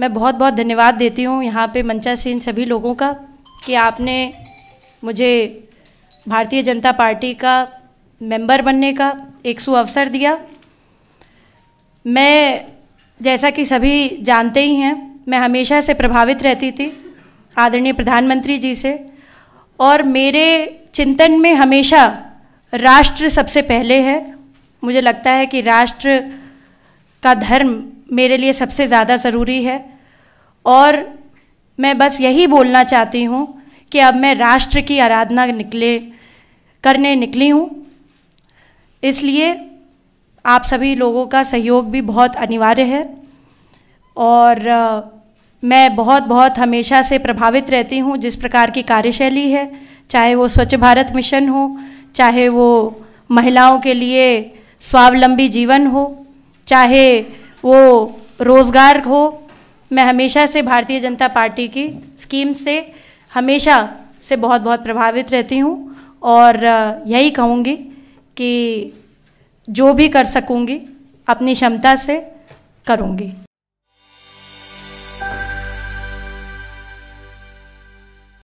मैं बहुत बहुत धन्यवाद देती हूँ यहाँ पे मंचा से इन सभी लोगों का कि आपने मुझे भारतीय जनता पार्टी का मेंबर बनने का एक सु अवसर दिया मैं जैसा कि सभी जानते ही हैं मैं हमेशा से प्रभावित रहती थी आदरणीय प्रधानमंत्री जी से और मेरे चिंतन में हमेशा राष्ट्र सबसे पहले है मुझे लगता है कि राष्ट्र का धर्म मेरे लिए सबसे ज़्यादा ज़रूरी है और मैं बस यही बोलना चाहती हूँ कि अब मैं राष्ट्र की आराधना निकले करने निकली हूँ इसलिए आप सभी लोगों का सहयोग भी बहुत अनिवार्य है और आ, मैं बहुत बहुत हमेशा से प्रभावित रहती हूँ जिस प्रकार की कार्यशैली है चाहे वो स्वच्छ भारत मिशन हो चाहे वो महिलाओं के लिए स्वावलंबी जीवन हो चाहे वो रोज़गार हो मैं हमेशा से भारतीय जनता पार्टी की स्कीम से हमेशा से बहुत बहुत प्रभावित रहती हूँ और यही कहूँगी कि जो भी कर सकूँगी अपनी क्षमता से करूँगी